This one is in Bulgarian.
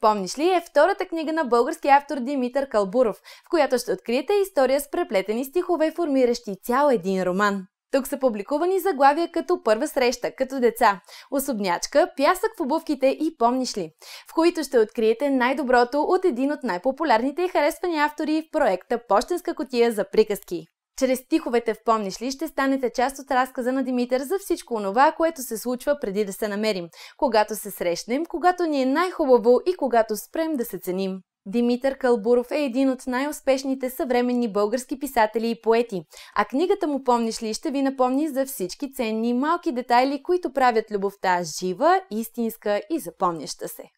Помниш ли е втората книга на български автор Димитър Калбуров, в която ще откриете история с преплетени стихове, формиращи цял един роман. Тук са публикувани заглавия като първа среща, като деца, особнячка, пясък в обувките и помниш ли, в които ще откриете най-доброто от един от най-популярните и харесвани автори в проекта Пощенска котия за приказки. Чрез стиховете в Помниш ли ще станете част от разказа на Димитър за всичко онова, което се случва преди да се намерим, когато се срещнем, когато ни е най-хубаво и когато спрем да се ценим. Димитър Калбуров е един от най-успешните съвременни български писатели и поети, а книгата му Помниш ли ще ви напомни за всички ценни малки детайли, които правят любовта жива, истинска и запомняща се.